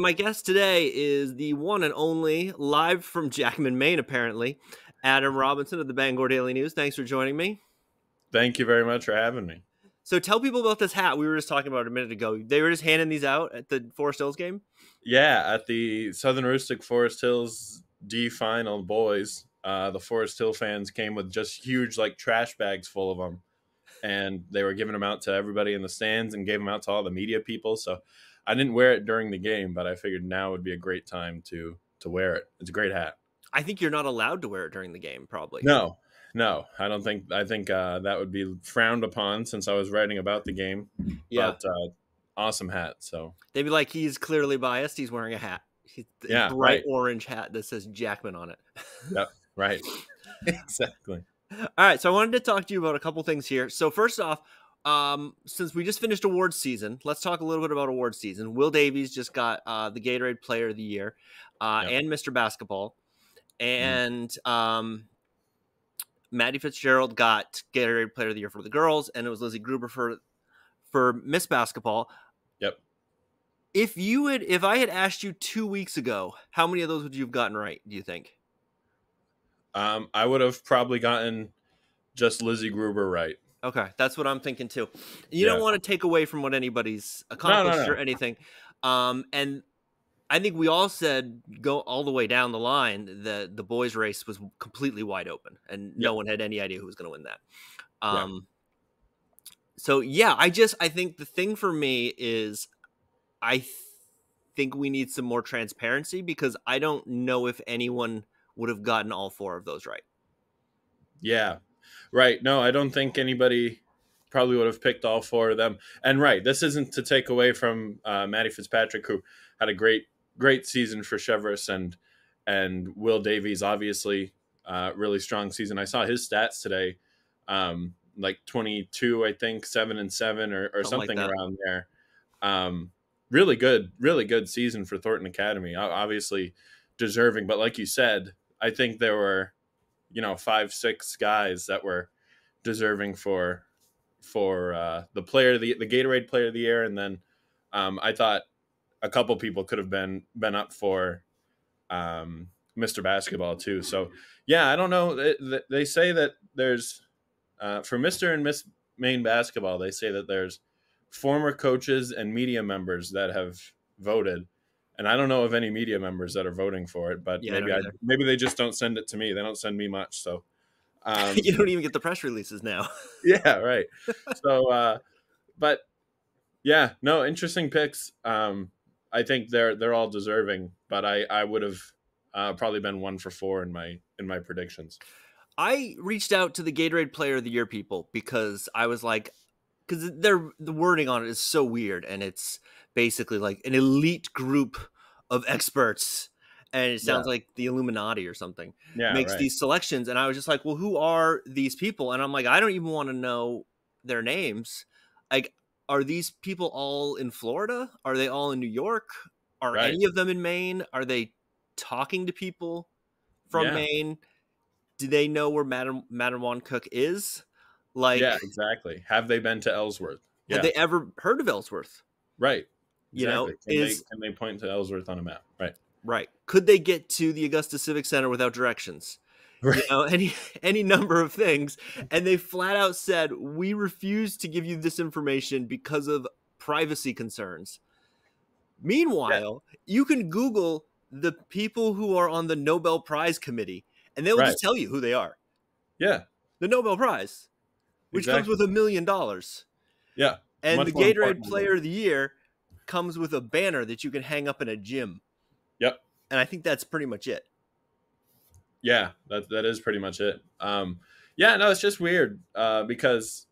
My guest today is the one and only, live from Jackman, Maine, apparently, Adam mm-hmm. Robinson of the Bangor Daily News. Thanks for joining me. Thank you very much for having me. So tell people about this hat we were just talking about a minute ago. They were just handing these out at the Forest Hills game? Yeah, at the Southern Rustic Forest Hills D final boys, uh, the Forest Hill fans came with just huge like trash bags full of them. And they were giving them out to everybody in the stands and gave them out to all the media people. So I didn't wear it during the game, but I figured now would be a great time to to wear it. It's a great hat. I think you're not allowed to wear it during the game, probably. No, no, I don't think. I think uh, that would be frowned upon since I was writing about the game. Yeah. But, uh, awesome hat. So they'd be like, he's clearly biased. He's wearing a hat. He, yeah, bright right. orange hat that says Jackman on it. yep, right. exactly. All right, so I wanted to talk to you about a couple things here. So first off, um, since we just finished awards season, let's talk a little bit about awards season. Will Davies just got uh, the Gatorade Player of the Year uh, yep. and Mr. Basketball, mm-hmm. and mm. um, Maddie Fitzgerald got Gatorade Player of the Year for the girls, and it was Lizzie Gruber for for Miss Basketball. Yep. If you would, if I had asked you two weeks ago, how many of those would you have gotten right? Do you think? Um, I would have probably gotten just Lizzie Gruber right. Okay, that's what I'm thinking too. You yeah. don't want to take away from what anybody's accomplished no, no, no. or anything. Um, and I think we all said go all the way down the line that the boys' race was completely wide open, and no one had any idea who was going to win that. Um, right. So yeah, I just I think the thing for me is I th- think we need some more transparency because I don't know if anyone would have gotten all four of those right. Yeah, Right. No, I don't think anybody probably would have picked all four of them. And right, this isn't to take away from uh, Matty Fitzpatrick, who had a great great season for Chevrolet and and Will Davies, obviously, uh, really strong season. I saw his stats today, um, like twenty two, I think, seven and seven or, or something, something like around there. Um, really good, really good season for Thornton Academy. Obviously deserving, but like you said, I think there were you know five six guys that were deserving for for uh, the player the the Gatorade Player of the Year, and then um, I thought a couple people could have been been up for um, Mr. Basketball too. So yeah, I don't know. They, they say that there's uh, for Mr. and Miss Maine Basketball, they say that there's former coaches and media members that have voted and I don't know of any media members that are voting for it, but yeah, maybe I maybe they just don't send it to me. They don't send me much, so um, you don't even get the press releases now. yeah, right. So, uh, but yeah, no, interesting picks. Um, I think they're they're all deserving, but I I would have uh, probably been one for four in my in my predictions. I reached out to the Gatorade Player of the Year people because I was like, because the wording on it is so weird, and it's basically like an elite group of experts and it sounds yeah. like the Illuminati or something yeah, makes right. these selections. And I was just like, well, who are these people? And I'm like, I don't even want to know their names. Like, are these people all in Florida? Are they all in New York? Are right. any of them in Maine? Are they talking to people from yeah. Maine? Do they know where Madam Madam Juan Cook is? Like, yeah, exactly. Have they been to Ellsworth? Have they ever heard of Ellsworth? Right you exactly. know can is they, can they point to ellsworth on a map right right could they get to the augusta civic center without directions right. you know any any number of things and they flat out said we refuse to give you this information because of privacy concerns meanwhile yeah. you can google the people who are on the nobel prize committee and they will right. just tell you who they are yeah the nobel prize which exactly. comes with a million dollars yeah and Much the gatorade player of the year comes with a banner that you can hang up in a gym. Yep. And I think that's pretty much it. Yeah, that that is pretty much it. Um, yeah, no, it's just weird uh, because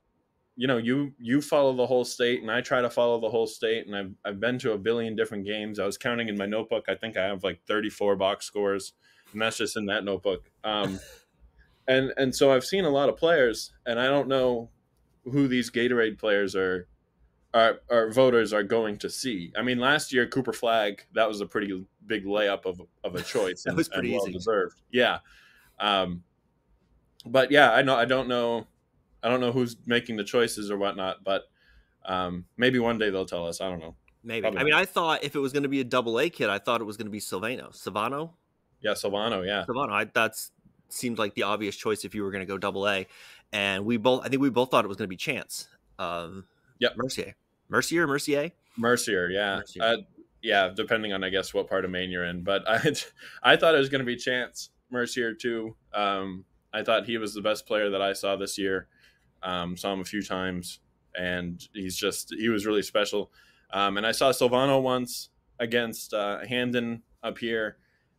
you know you you follow the whole state and i try to follow the whole state and I've, I've been to a billion different games i was counting in my notebook i think i have like 34 box scores and that's just in that notebook um, and and so i've seen a lot of players and i don't know who these gatorade players are our, our voters are going to see. I mean, last year Cooper Flag that was a pretty big layup of of a choice. that and, was pretty well easy. deserved. Yeah, um, but yeah, I know I don't know I don't know who's making the choices or whatnot, but um, maybe one day they'll tell us. I don't know. Maybe. Probably. I mean, I thought if it was going to be a double A kid, I thought it was going to be Silvano. Silvano. Yeah, Silvano. Yeah, Silvano. I, that's seemed like the obvious choice if you were going to go double A, and we both. I think we both thought it was going to be Chance. Um, Yep. Mercier. Mercier, Mercier? Mercier, yeah. Mercier. Uh, yeah, depending on, I guess, what part of Maine you're in. But I, I thought it was going to be Chance Mercier, too. Um, I thought he was the best player that I saw this year. Um, saw him a few times, and he's just, he was really special. Um, and I saw Silvano once against uh, Hamden up here,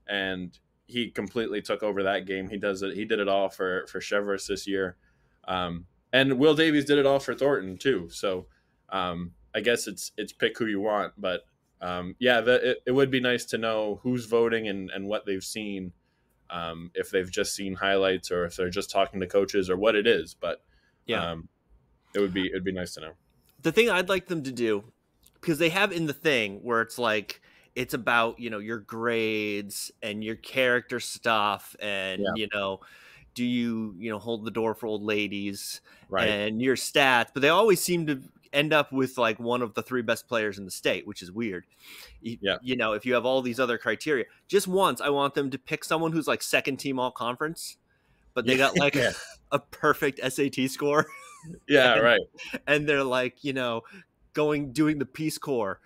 and he completely took over that game. He does it. He did it all for for Chevrolet this year. Um, and Will Davies did it all for Thornton too. So um, I guess it's it's pick who you want, but um, yeah, the, it, it, would be nice to know who's voting and, and what they've seen, um, if they've just seen highlights or if they're just talking to coaches or what it is. But yeah, um, it would be it would be nice to know. The thing I'd like them to do, because they have in the thing where it's like it's about you know your grades and your character stuff and yeah. you know do you you know hold the door for old ladies right. and your stats but they always seem to end up with like one of the three best players in the state which is weird yeah. you know if you have all these other criteria just once i want them to pick someone who's like second team all conference but they got like yeah. a, a, perfect sat score yeah and, right and they're like you know going doing the peace corps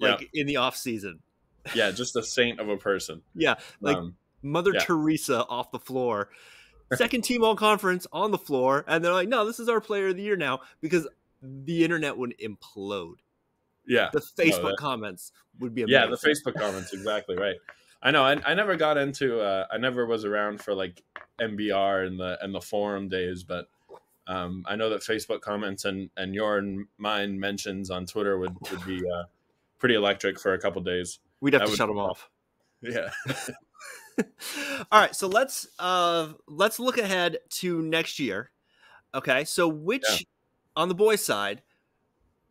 like yeah. in the off season yeah just a saint of a person yeah like um, mother teresa off the floor second team all conference on the floor, and they're like, no, this is our player of the year now because the internet would implode. Yeah, the Facebook no, that, comments would be amazing. yeah, the Facebook comments exactly right. I know. I, I never got into. Uh, I never was around for like MBR and the and the forum days, but um, I know that Facebook comments and and your and mine mentions on Twitter would would be uh, pretty electric for a couple days. We'd have that to would, shut them off. Yeah. All right, so let's uh let's look ahead to next year. Okay, so which yeah. on the boys' side,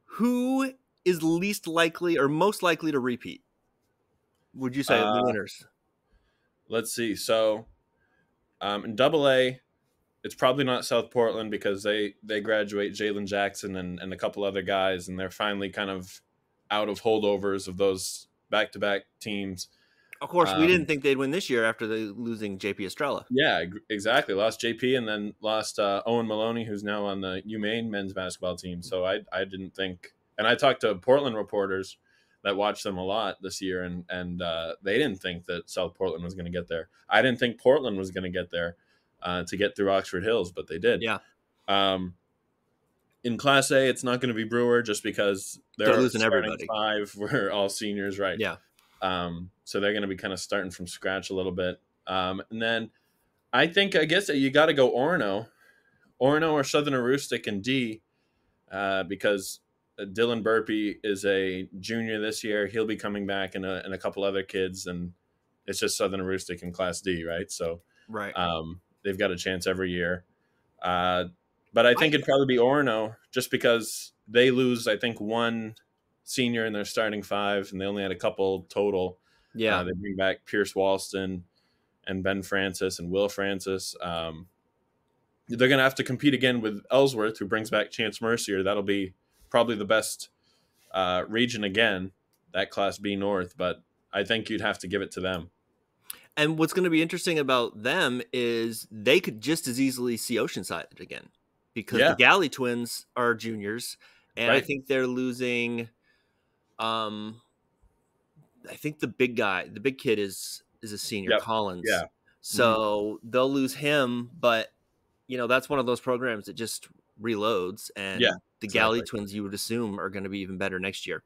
who is least likely or most likely to repeat? Would you say uh, the winners? Let's see. So, um, in Double A, it's probably not South Portland because they they graduate Jalen Jackson and and a couple other guys, and they're finally kind of out of holdovers of those back to back teams. Of course, um, we didn't um, think they'd win this year after the losing JP Estrella. Yeah, exactly. Lost JP and then lost uh, Owen Maloney, who's now on the UMaine men's basketball team. So I, I didn't think, and I talked to Portland reporters that watched them a lot this year, and and uh, they didn't think that South Portland was going to get there. I didn't think Portland was going to get there uh, to get through Oxford Hills, but they did. Yeah. Um, in Class A, it's not going to be Brewer just because they're, they're losing everybody. Five were all seniors, right? Yeah. Um, so they're going to be kind of starting from scratch a little bit. Um, and then I think, I guess you got to go Orono, Orono or Southern Aroostook and D, uh, because uh, Dylan Burpee is a junior this year. He'll be coming back and a, and a couple other kids, and it's just Southern Aroostook in Class D, right? So right, um, they've got a chance every year. Uh, but I think I, it'd probably be Orono just because they lose, I think, one – senior in their starting five, and they only had a couple total. Yeah, uh, they bring back Pierce Walston and Ben Francis and Will Francis. Um, they're going to have to compete again with Ellsworth, who brings back Chance Mercier. That'll be probably the best uh, region again, that Class B North. But I think you'd have to give it to them. And what's going to be interesting about them is they could just as easily see Oceanside again because yeah. the Galley twins are juniors. And right. I think they're losing um, I think the big guy, the big kid, is is a senior, yep. Collins. Yeah. Mm-hmm. So mm-hmm. they'll lose him, but you know that's one of those programs that just reloads, and yeah, the exactly. Galley twins you would assume are going to be even better next year.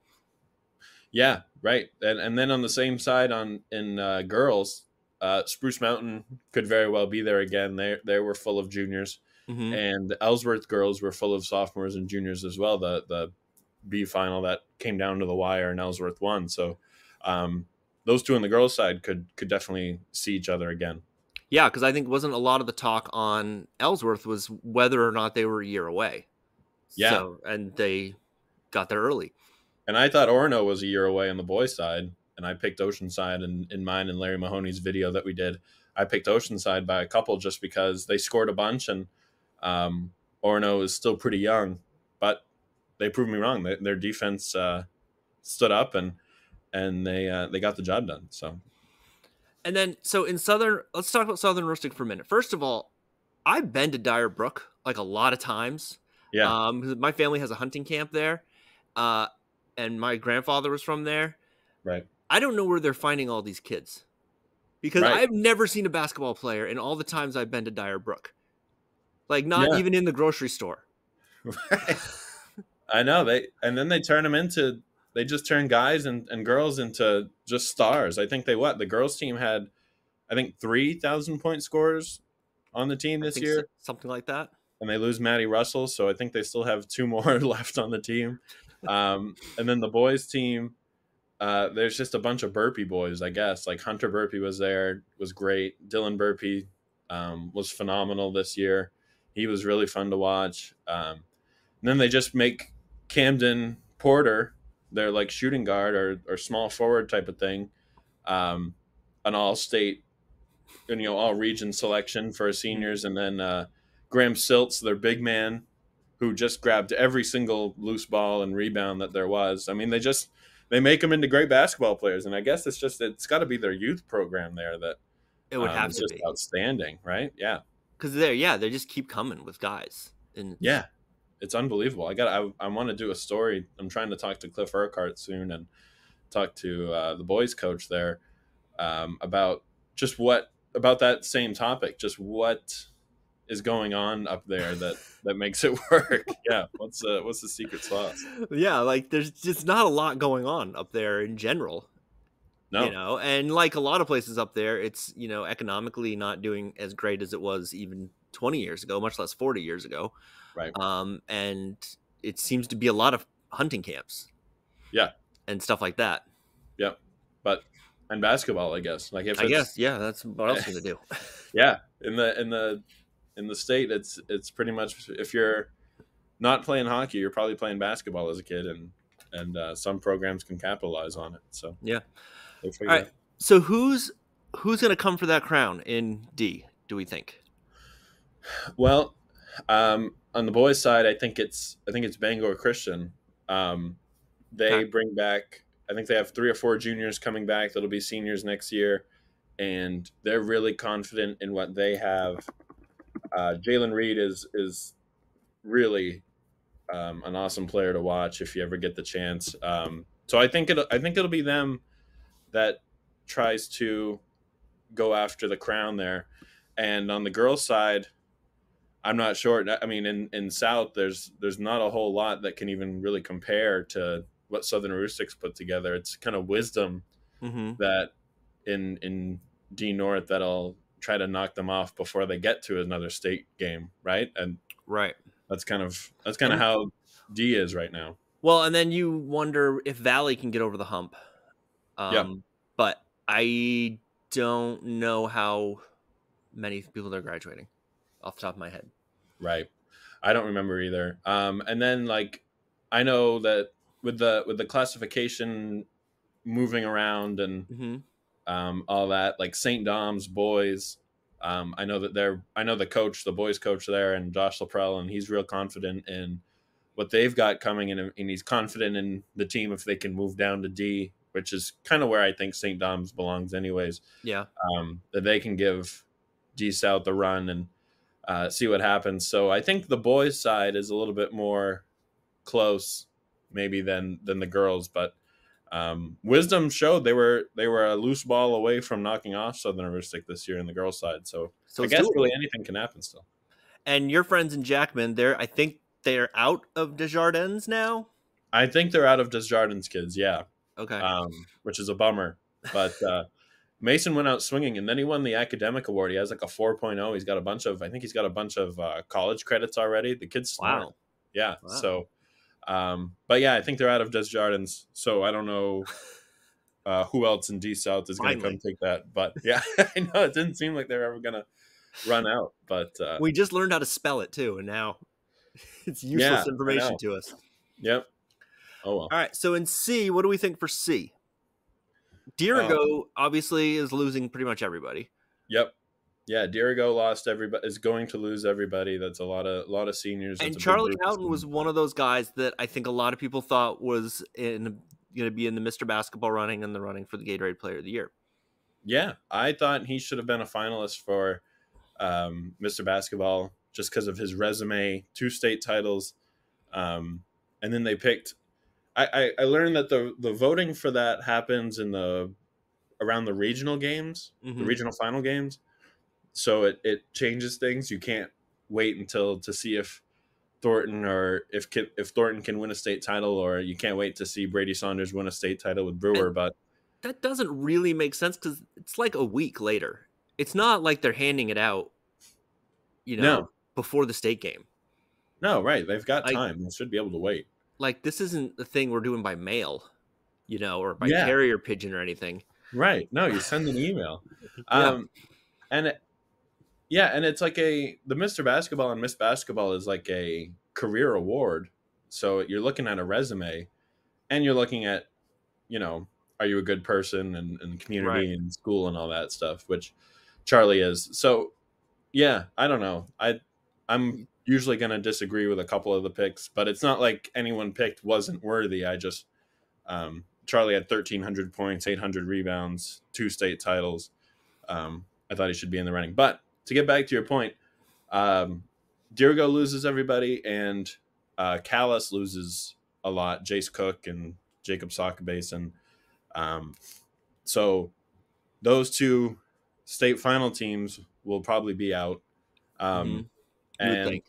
Yeah, right. And and then on the same side on in uh, girls, uh, Spruce Mountain could very well be there again. They they were full of juniors, mm-hmm. and Ellsworth girls were full of sophomores and juniors as well. The the B final that came down to the wire and Ellsworth won. So um, those two on the girls' side could could definitely see each other again. Yeah, because I think wasn't a lot of the talk on Ellsworth was whether or not they were a year away. Yeah, so, and they got there early. And I thought Orno was a year away on the boys' side, and I picked Oceanside in, in mine and Larry Mahoney's video that we did. I picked Oceanside by a couple just because they scored a bunch and um, Orno is still pretty young they proved me wrong. They, their defense uh, stood up and and they uh, they got the job done. So. And then, so in Southern, let's talk about Southern Roasting for a minute. First of all, I've been to Dyer Brook like a lot of times. Yeah. Um, my family has a hunting camp there, uh, and my grandfather was from there. Right. I don't know where they're finding all these kids, because right. I've never seen a basketball player in all the times I've been to Dyer Brook, like not yeah. even in the grocery store. Right. I know they, and then they turn them into they just turn guys and, and girls into just stars. I think they what the girls team had, I think three thousand point scores on the team this year, so, something like that. And they lose Maddie Russell, so I think they still have two more left on the team. Um, and then the boys team, uh, there's just a bunch of Burpee boys, I guess. Like Hunter Burpee was there, was great. Dylan Burpee um, was phenomenal this year. He was really fun to watch. Um, and then they just make Camden Porter, their like shooting guard or, or small forward type of thing, um, an all state and you know all region selection for seniors, and then uh, Graham Silts, their big man, who just grabbed every single loose ball and rebound that there was. I mean, they just they make them into great basketball players, and I guess it's just it's got to be their youth program there that it would um, have to just be outstanding, right? Yeah, because they're yeah they just keep coming with guys, and yeah, it's unbelievable. I got I, I want to do a story. I'm trying to talk to Cliff Urquhart soon and talk to uh, the boys coach there um, about just what about that same topic. Just what is going on up there that that makes it work yeah what's the what's the secret sauce yeah like there's just not a lot going on up there in general no. you know and like a lot of places up there it's you know economically not doing as great as it was even 20 years ago much less 40 years ago Right. Um, and it seems to be a lot of hunting camps. Yeah. And stuff like that. Yeah. But and basketball, I guess. Like if I guess, yeah, that's what else to do. yeah. In the in the in the state it's it's pretty much if you're not playing hockey, you're probably playing basketball as a kid and and uh, some programs can capitalize on it. So yeah. All right. So who's who's gonna come for that crown in D, do we think? Well, um, on the boys' side, I think it's I think it's Bangor Christian. Um, they okay. bring back. I think they have three or four juniors coming back that'll be seniors next year, and they're really confident in what they have. Uh, Jalen Reed is is really um, an awesome player to watch if you ever get the chance. Um, so I think it I think it'll be them that tries to go after the crown there. And on the girls' side, I'm not sure. I mean, in, in South, there's there's not a whole lot that can even really compare to what Southern Roostics put together. It's kind of wisdom mm-hmm. that in in D North that'll try to knock them off before they get to another state game, right? And right, that's kind of that's kind of how D is right now. Well, and then you wonder if Valley can get over the hump. Um, yeah. But I don't know how many people they're graduating off the top of my head. Right. I don't remember either. Um, and then like I know that with the with the classification moving around and mm-hmm. um, all that, like St. Dom's boys. Um, I know that they're I know the coach, the boys coach there, and Josh Laprell, and he's real confident in what they've got coming, and, and he's confident in the team if they can move down to D, which is kind of where I think St. Dom's belongs, anyways. Yeah, um, that they can give D South the run and uh, see what happens. So I think the boys' side is a little bit more close, maybe than than the girls. But um, Wisdom showed they were they were a loose ball away from knocking off Southern Aristic this year in the girls' side. So, so I guess really anything can happen still. And your friends in Jackman, they're I think they're out of Desjardins now. I think they're out of Desjardins kids. Yeah. Okay. Um, which is a bummer, but. Uh, Mason went out swinging, and then he won the academic award. He has like a 4.0. He's got a bunch of, I think he's got a bunch of uh, college credits already. The kid's smart. Wow. Yeah. Wow. So, um, but yeah, I think they're out of Desjardins. So I don't know uh, who else in D South is going to come take that. But yeah, I know it didn't seem like they're ever going to run out. But uh, we just learned how to spell it too, and now it's useless yeah, information to us. Yep. Oh well. All right. So in C, what do we think for C? Oh. Dirigo um, obviously is losing pretty much everybody. Yep. Yeah, Dirigo lost everybody is going to lose everybody. That's a lot of a lot of seniors. and Charlie Houghton was one of those guys that I think a lot of people thought was in going to be in the Mr. Basketball running and the running for the Gatorade Player of the Year. Yeah, I thought he should have been a finalist for um, Mr. Basketball just because of his resume, two state titles, um, and then they picked I, I, learned that the the voting for that happens in the around the regional games, mm-hmm. the regional final games. So it, it changes things. You can't wait until to see if Thornton or if if Thornton can win a state title, or you can't wait to see Brady Saunders win a state title with Brewer. And but that doesn't really make sense because it's like a week later. It's not like they're handing it out, you know, no. before the state game. No, right? They've got time. I, they should be able to wait like this isn't the thing we're doing by mail, you know, or by yeah. carrier pigeon or anything. Right. No, you send an email. Um, and yeah, and it's like a the Mr. Basketball and Miss Basketball is like a career award. So you're looking at a resume and you're looking at, you know, are you a good person and, and community right. and school and all that stuff, which Charlie is. So yeah, I don't know. I I'm usually going to disagree with a couple of the picks, but it's not like anyone picked wasn't worthy. I just um, Charlie had 1,300 points, 800 rebounds, two state titles. Um, I thought he should be in the running. But to get back to your point, um, Dirigo loses everybody, and uh, Callis loses a lot. Jace Cook and Jacob Sockabase, and um, so those two state final teams will probably be out. Um, mm-hmm and you would think,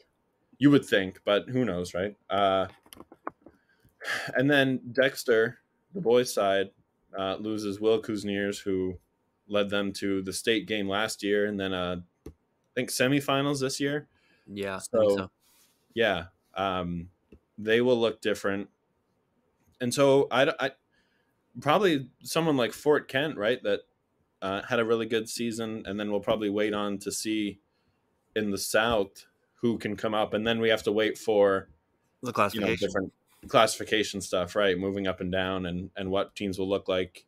you would think but who knows, right? Uh, and then Dexter, the boys' side, uh, loses Will Kuzniers, who led them to the state game last year, and then uh, I think semifinals this year. Yeah. So, so. yeah, um, they will look different. And so I, I probably someone like Fort Kent, right? That uh, had a really good season, and then we'll probably wait on to see in the South who can come up, and then we have to wait for the classification. You know, different classification stuff, right? Moving up and down, and and what teams will look like.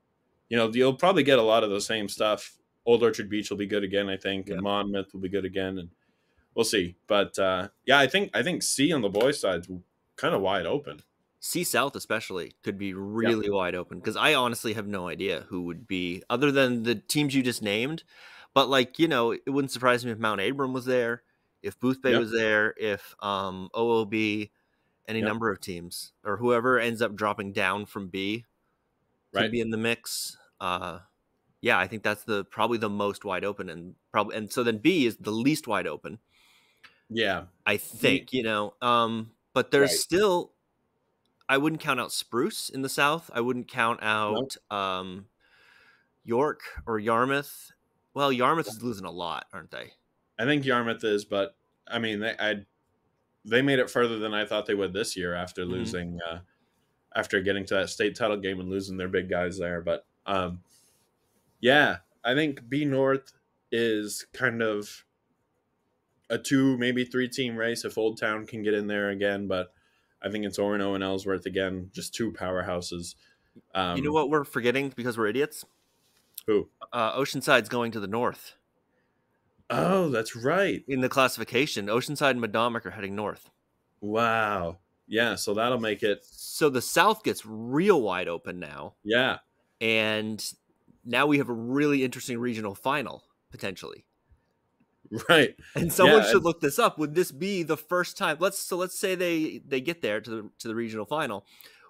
You know, you'll probably get a lot of the same stuff. Old Orchard Beach will be good again, I think, yeah. and Monmouth will be good again, and we'll see. But uh, yeah, I think I think C on the boys' side's kind of wide open. C South especially could be really yeah. wide open because I honestly have no idea who would be other than the teams you just named. But like you know, it wouldn't surprise me if Mount Abram was there if Boothbay yep. was there, if um, OOB, any yep. number of teams or whoever ends up dropping down from B right. could be in the mix. Uh, yeah, I think that's the probably the most wide open and probably and so then B is the least wide open. Yeah, I think you know. Um, but there's right. still, I wouldn't count out Spruce in the South. I wouldn't count out um, York or Yarmouth. Well, Yarmouth is losing a lot, aren't they? I think Yarmouth is, but I mean, they I, they made it further than I thought they would this year after mm-hmm. losing, uh, after getting to that state title game and losing their big guys there. But um, yeah, I think B North is kind of a two, maybe three team race if Old Town can get in there again. But I think it's Orono and Ellsworth again, just two powerhouses. Um, you know what we're forgetting because we're idiots? Who? Uh, Oceanside's going to the north. Oh, that's right. In the classification, Oceanside and Madomic are heading north. Wow. Yeah. So that'll make it. So the south gets real wide open now. Yeah. And now we have a really interesting regional final potentially. Right. And someone yeah, should and... look this up. Would this be the first time? Let's so let's say they they get there to the to the regional final.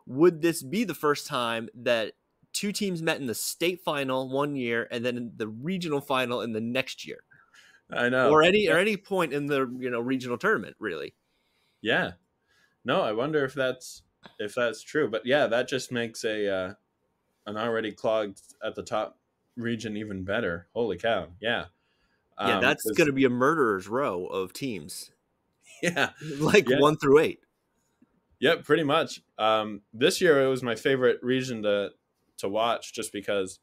Would this be the first time that two teams met in the state final one year and then the regional final in the next year? I know. Or any or any point in the you know regional tournament, really. Yeah. No, I wonder if that's if that's true. But yeah, that just makes a uh, an already clogged at the top region even better. Holy cow! Yeah. Um, yeah, that's going to be a murderer's row of teams. Yeah, like yeah. one through eight. Yep, pretty much. Um, this year it was my favorite region to to watch, just because,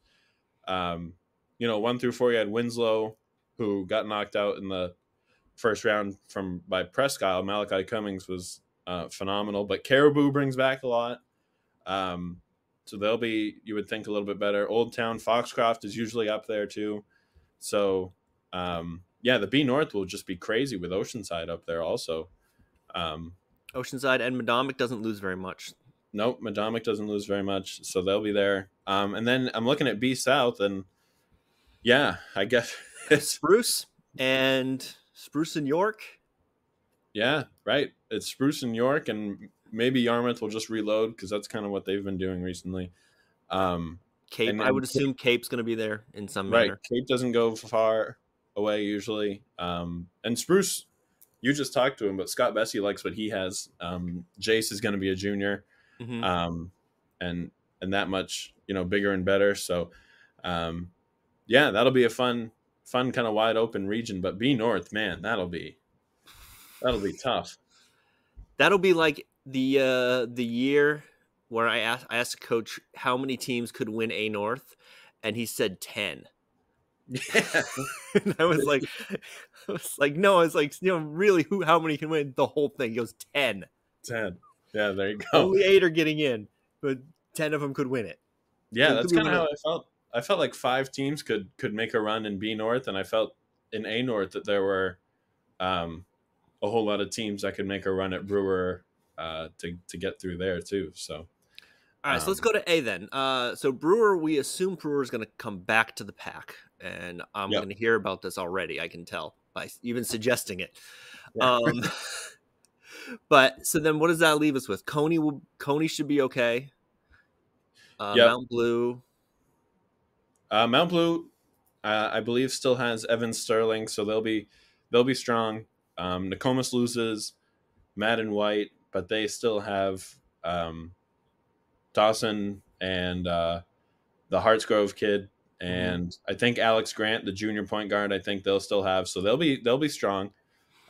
um, you know, one through four you had Winslow, who got knocked out in the first round from by Prescott. Malachi Cummings was uh, phenomenal, but Caribou brings back a lot. Um, so they'll be, you would think, a little bit better. Old Town Foxcroft is usually up there too. So, um, yeah, the B North will just be crazy with Oceanside up there also. Um, Oceanside and Madomic doesn't lose very much. Nope, Madomic doesn't lose very much. So they'll be there. Um, and then I'm looking at B South, and yeah, I guess Spruce and Spruce and York. Yeah, right. It's Spruce and York, and maybe Yarmouth will just reload because that's kind of what they've been doing recently. Um, Cape, I would assume Cape's going to be there in some right. Manner. Cape doesn't go far away usually, um, and Spruce. You just talked to him, but Scott Bessie likes what he has. Um, Jace is going to be a junior, mm-hmm. um, and and that much you know bigger and better. So, um, yeah, that'll be a fun fun kind of wide open region. But B North, man, that'll be that'll be tough. That'll be like the uh, the year where I asked I asked coach how many teams could win A North, and he said ten. Yeah. and I was like, I was like, no, I was like, you know, really, who, how many can win the whole thing? He goes ten. Ten. Yeah, there you go. Only eight are getting in, but ten of them could win it. Yeah, that's kind of how I felt I felt like five teams could could make a run in B North, and I felt in A North that there were um, a whole lot of teams that could make a run at Brewer uh, to to get through there too. So. All right, um, so let's um, go to A then. Uh, so Brewer, we assume Brewer is going to come back to the pack, and I'm yep. going to hear about this already. I can tell by even suggesting it. Yeah. Um, but so then, what does that leave us with? Coney will Coney should be okay. Uh, yep. Mount Blue. Uh, Mount Blue, uh, I believe, still has Evan Sterling, so they'll be they'll be strong. Um, Nokomis loses Matt and White, but they still have um, Dawson and uh, the Hartsgrove kid, mhm. and mm-hmm. I think Alex Grant, the junior point guard. I think they'll still have, so they'll be they'll be strong.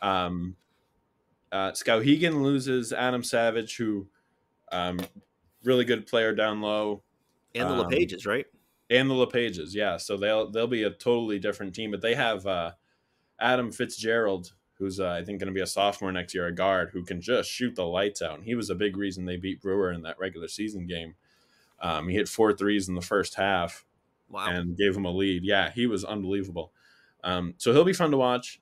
Um, uh, Skowhegan loses Adam Savage, who um, really good player down low, and the um, LePages, right? and the LePages. Yeah, so they'll they'll be a totally different team, but they have uh, Adam Fitzgerald, who's uh, I think going to be a sophomore next year, a guard who can just shoot the lights out. And he was a big reason they beat Brewer in that regular season game. Um, he hit four threes in the first half wow. and gave him a lead. Yeah, he was unbelievable. Um, so he'll be fun to watch.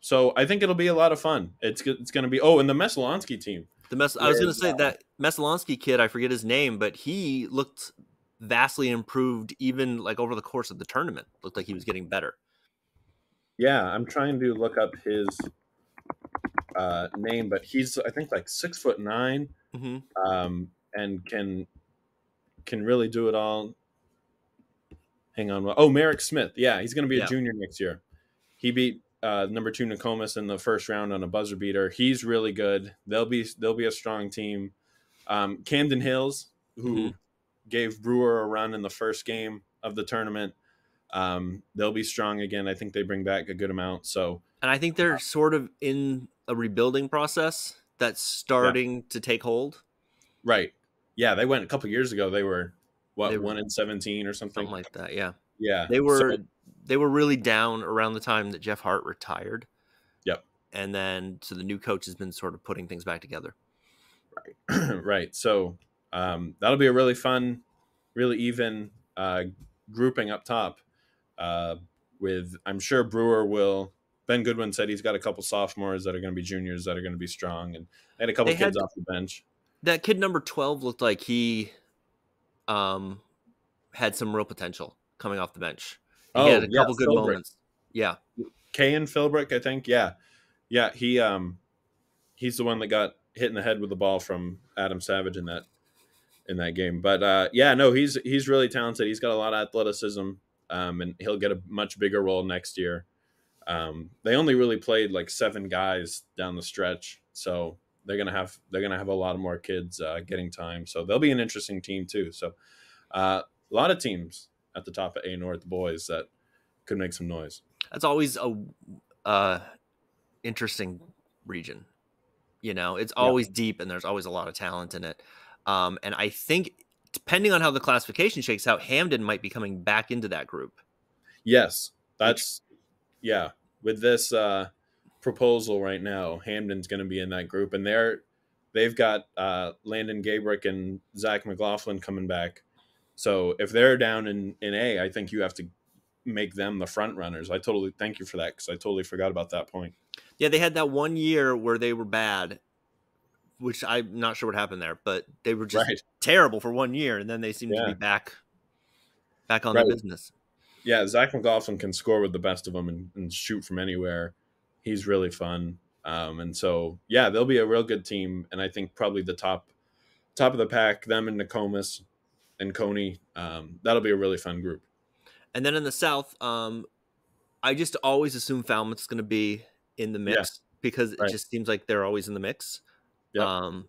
So I think it'll be a lot of fun. It's it's going to be oh, and the Mesolonsky team. The Mes- I was going to say that Mesolonsky kid. I forget his name, but he looked vastly improved even like over the course of the tournament. Looked like he was getting better. Yeah, I'm trying to look up his uh, name, but he's I think like six foot 9 mm-hmm. um, and can can really do it all. Hang on, oh Merrick Smith, yeah, he's going to be yeah. a junior next year. He beat uh, number two Nokomis in the first round on a buzzer beater. He's really good. They'll be they'll be a strong team. Um, Camden Hills, who mm-hmm gave Brewer a run in the first game of the tournament. Um, they'll be strong again. I think they bring back a good amount. So, and I think they're uh, sort of in a rebuilding process that's starting yeah. to take hold. Right. Yeah, they went a couple years ago. They were what they were, one in seventeen or something? something. like that. Yeah. Yeah. They were so, they were really down around the time that Jeff Hart retired. Yep. And then so the new coach has been sort of putting things back together. Right. right. So um, that'll be a really fun, really even uh, grouping up top. Uh, with I'm sure Brewer will. Ben Goodwin said he's got a couple sophomores that are going to be juniors that are going to be strong, and they had a couple they kids had, off the bench. That kid number twelve looked like he, um, had some real potential coming off the bench. He oh, had a yeah, couple good Philbrick. moments. Yeah, Kay and Philbrick, I think. Yeah, yeah. He um, he's the one that got hit in the head with the ball from Adam Savage in that in that game. But uh, yeah, no, he's he's really talented. He's got a lot of athleticism, um, and he'll get a much bigger role next year. Um, they only really played like seven guys down the stretch, so they're gonna have they're gonna have a lot of more kids uh, getting time. So they'll be an interesting team too. So uh, a lot of teams at the top of A North boys that could make some noise. That's always a uh, interesting region. You know, it's always yeah. deep and there's always a lot of talent in it. Um, and I think, depending on how the classification shakes out, Hamden might be coming back into that group. Yes, that's yeah. With this uh, proposal right now, Hamden's going to be in that group, and they're they've got uh, Landon Gabrick and Zach McLaughlin coming back. So if they're down in in A, I think you have to make them the front runners. I totally thank you for that because I totally forgot about that point. Yeah, they had that one year where they were bad, which I'm not sure what happened there, but they were just right. terrible for one year, and then they seem yeah. to be back, back on right. the business. Yeah, Zach McLaughlin can score with the best of them and, and shoot from anywhere. He's really fun, um, and so yeah, they'll be a real good team, and I think probably the top, top of the pack, them and Nakomis and Coney. Um, that'll be a really fun group. And then in the South, um, I just always assume Falmouth's going to be in the mix yeah. because it right. just seems like they're always in the mix. Yep. Um,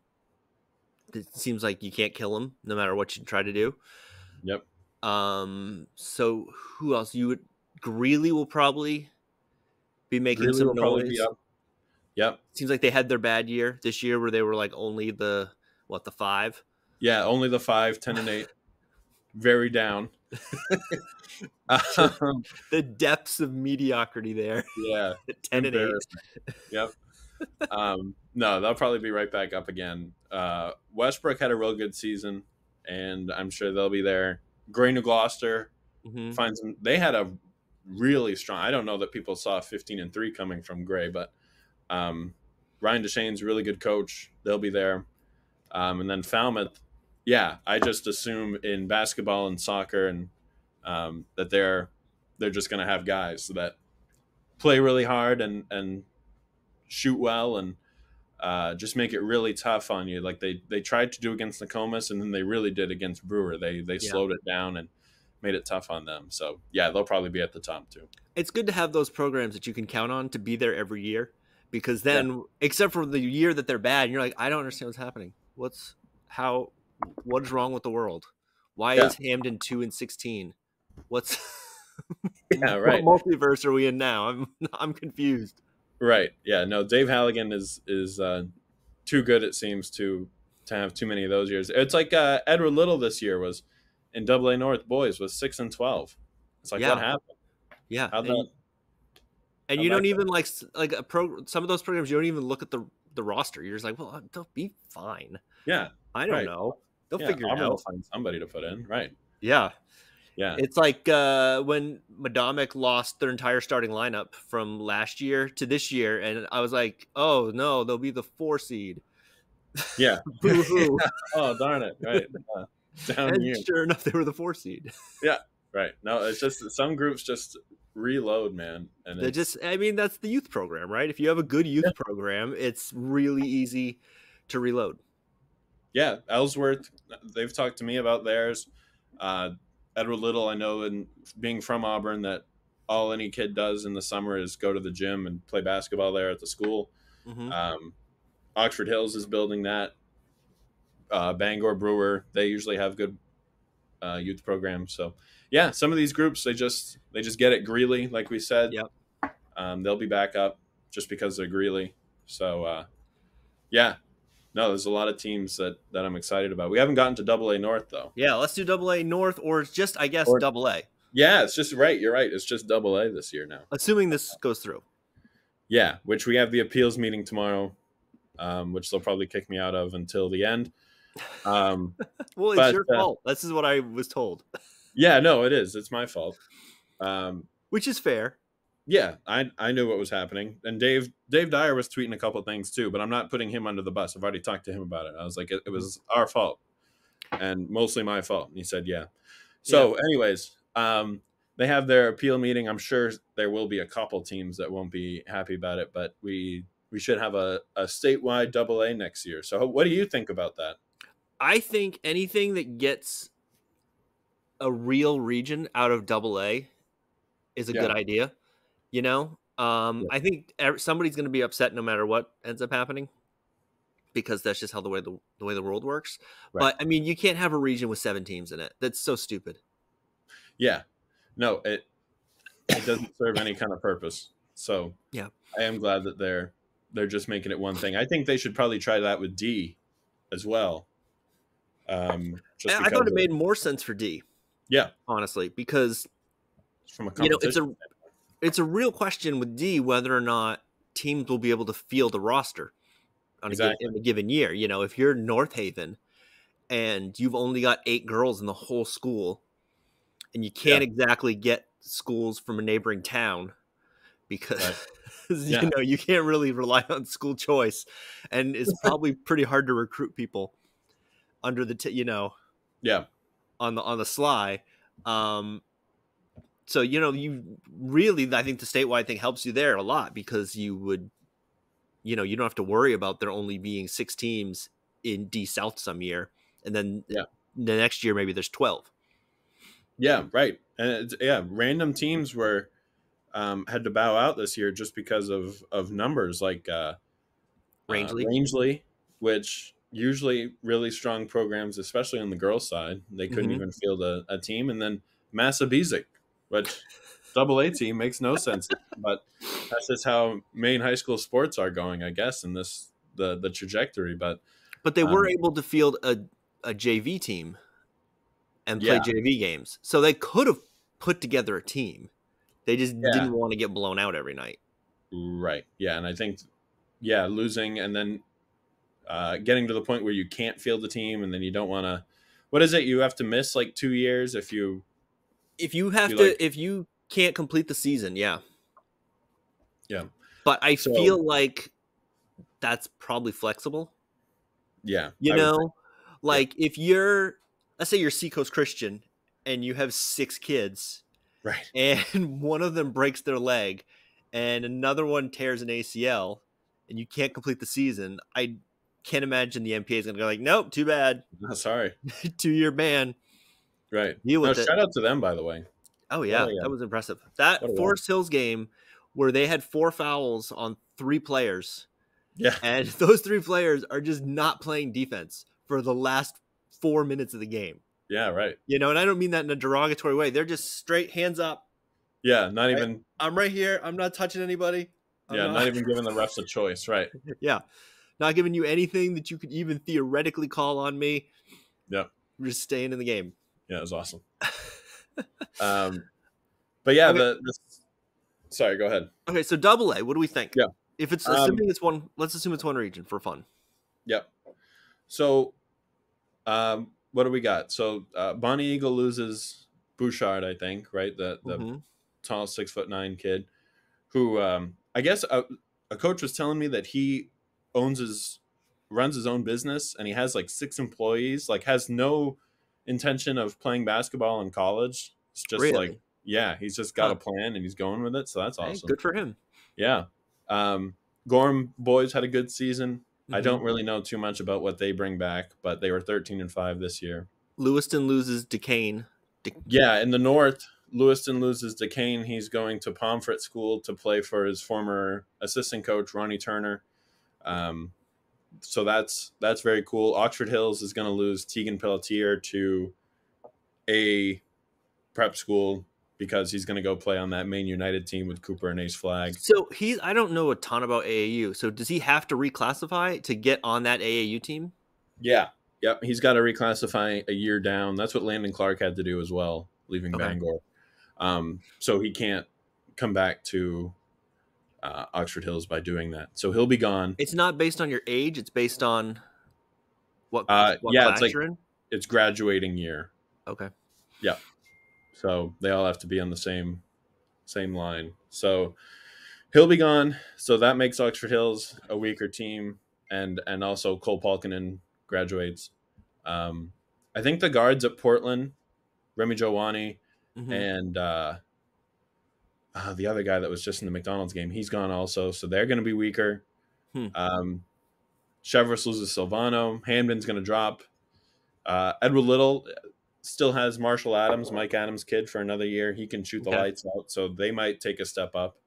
it seems like you can't kill him no matter what you try to do. Yep. Um, so who else? You would Greeley will probably be making Greeley some noise. Up. Yep. Seems like they had their bad year this year where they were like only the what the five. Yeah, only the five, ten and eight. Very down. um, the depths of mediocrity there. Yeah. ten and eight. Yep. Um, no, they'll probably be right back up again. Uh, Westbrook had a real good season, and I'm sure they'll be there. Gray New Gloucester mm-hmm. finds them. They had a really strong. I don't know that people saw 15 and three coming from Gray, but um, Ryan Deshane's really good coach. They'll be there. Um, and then Falmouth, yeah, I just assume in basketball and soccer and um, that they're they're just going to have guys that play really hard and and shoot well and uh, just make it really tough on you. Like they they tried to do against Nokomis, and then they really did against Brewer. They they yeah. slowed it down and made it tough on them. So yeah, they'll probably be at the top too. It's good to have those programs that you can count on to be there every year, because then, yeah. except for the year that they're bad, you're like, I don't understand what's happening. What's how? What is wrong with the world? Why yeah. is Hamden two and sixteen? What's yeah, right. What multiverse are we in now? I'm I'm confused. Right. Yeah. No. Dave Halligan is is uh, too good. It seems to to have too many of those years. It's like uh, Edward Little this year was in Double A North boys was six and twelve. It's like yeah. what happened? Yeah. How'd and, that, and you don't even like like a pro. Some of those programs you don't even look at the the roster. You're just like, well, uh, they'll be fine. Yeah. I don't right. know. They'll yeah, figure Auburn it out. find somebody to put in. Right. Yeah. Yeah. It's like uh, when Madomic lost their entire starting lineup from last year to this year. And I was like, oh, no, they'll be the four seed. Yeah. boo oh, darn it. Right. Uh, down and sure enough, they were the four seed. yeah. Right. No, it's just some groups just reload, man. And they just, I mean, that's the youth program, right? If you have a good youth yeah. program, it's really easy to reload. Yeah. Ellsworth, they've talked to me about theirs. Uh, Edward Little, I know, and being from Auburn, that all any kid does in the summer is go to the gym and play basketball there at the school. Mm-hmm. Um, Oxford Hills is building that. Uh, Bangor Brewer, they usually have good uh, youth programs. So, yeah, some of these groups they just they just get it Greeley, like we said. Yep. Um, they'll be back up just because they're Greeley. So, uh, yeah, no, there's a lot of teams that that I'm excited about. We haven't gotten to Double A North though. Yeah, let's do Double A North, or just I guess Double A. Yeah, it's just right. You're right. It's just Double A this year now. Assuming this goes through. Yeah, which we have the appeals meeting tomorrow, um, which they'll probably kick me out of until the end. Um, well, it's but, your uh, fault. This is what I was told. yeah, no, it is. It's my fault. Um, which is fair. Yeah, I I knew what was happening, and Dave Dave Dyer was tweeting a couple things too, but I'm not putting him under the bus. I've already talked to him about it. I was like, it, it hmm. was our fault, and mostly my fault. And he said, yeah. So, yeah. anyways, um, they have their appeal meeting. I'm sure there will be a couple teams that won't be happy about it, but we we should have a, a statewide double A next year. So, what do you think about that? I think anything that gets a real region out of double A is a yeah. good idea. You know, um, yeah. I think somebody's going to be upset no matter what ends up happening because that's just how the way the, the way the world works. Right. But I mean, you can't have a region with seven teams in it. That's so stupid. Yeah, no, it it doesn't serve any kind of purpose. So yeah, I am glad that they're they're just making it one thing. I think they should probably try that with D as well. Um, I thought it made more sense for D. Yeah, honestly, because from a you know it's a it's a real question with D whether or not teams will be able to field a roster on exactly. a, in a given year. You know, if you're North Haven and you've only got eight girls in the whole school, and you can't yeah. exactly get schools from a neighboring town because right. yeah. you know you can't really rely on school choice, and it's probably pretty hard to recruit people under the t- you know yeah on the on the sly. Um, so you know you really i think the statewide thing helps you there a lot because you would you know you don't have to worry about there only being six teams in d south some year and then yeah. the next year maybe there's 12 yeah right and yeah random teams were um, had to bow out this year just because of of numbers like uh, Rangeley. Uh, Rangeley, which usually really strong programs, especially on the girls' side. They couldn't mm-hmm. even field a, a, team, and then Massabezic, which double A team makes no sense. but that's just how main high school sports are going, I guess, in this the the trajectory. But but they um, were able to field a a JV team and play yeah. JV games, so they could have put together a team. They just yeah. didn't want to get blown out every night. Right. Yeah, and I think yeah, losing and then uh, getting to the point where you can't field the team and then you don't want to. What is it? You have to miss like two years if you if you have to, like, if you can't complete the season, yeah, yeah. But I so, feel like that's probably flexible. Yeah, you I know, like yeah. if you're, let's say you're Seacoast Christian and you have six kids, right? And one of them breaks their leg, and another one tears an ACL, and you can't complete the season. I can't imagine the MPA is going to go like, nope, too bad. No, sorry. Two year ban. Right. Deal with no, it. Shout out to them, by the way. Oh yeah, that was impressive. That Forest Hills game where they had four fouls on three players. Yeah. And those three players are just not playing defense for the last four minutes of the game. Yeah, right. You know, and I don't mean that in a derogatory way. They're just straight hands up. Yeah, not right? even. I'm right here. I'm not touching anybody. I'm yeah, not... not even giving the refs a choice. Right. yeah. Not giving you anything that you could even theoretically call on me. Yeah. You're just staying in the game. Yeah, it was awesome. um, but yeah, okay. the, the, sorry, go ahead. Okay, so double A. What do we think? Yeah, if it's um, assuming um, it's one, let's assume it's one region for fun. Yep. So, um, what do we got? So uh, Bonnie Eagle loses Bouchard, I think, right? The the mm-hmm. tall six foot nine kid, who um, I guess a, uh, a coach was telling me that he owns his runs his own business and he has like six employees, like has no intention of playing basketball in college. It's just really? like, yeah, he's just got huh. a plan and he's going with it. So that's awesome. Hey, good for him. Yeah. Um, Gorm boys had a good season. Mm-hmm. I don't really know too much about what they bring back, but they were 13 and 5 this year. Lewiston loses Decane. De- yeah, in the north, Lewiston loses Decane. He's going to Pomfret School to play for his former assistant coach, Ronnie Turner. Um, so that's that's very cool. Oxford Hills is going to lose Tegan Pelletier to a prep school because he's going to go play on that main United team with Cooper and Ace Flag. So he's I don't know a ton about AAU. So does he have to reclassify to get on that AAU team? Yeah. Yep, he's got to reclassify a year down. That's what Landon Clark had to do as well, leaving okay. Bangor. Um, so he can't come back to uh, Oxford Hills by doing that. So he'll be gone. It's not based on your age. It's based on what, uh, what yeah, it's like, It's graduating year. Okay. Yeah. So they all have to be on the same same line. So he'll be gone. So that makes Oxford Hills a weaker team, and and also Cole Palkinen graduates. Um, I think the guards at Portland, Remy Jawani, mm-hmm. and uh, uh, the other guy that was just in the McDonald's game, he's gone also, so they're going to be weaker. Hmm. Um, loses Silvano. Hamden's going to drop. Uh, Edward Little still has Marshall Adams, Mike Adams' kid, for another year. He can shoot the okay. lights out, so they might take a step up.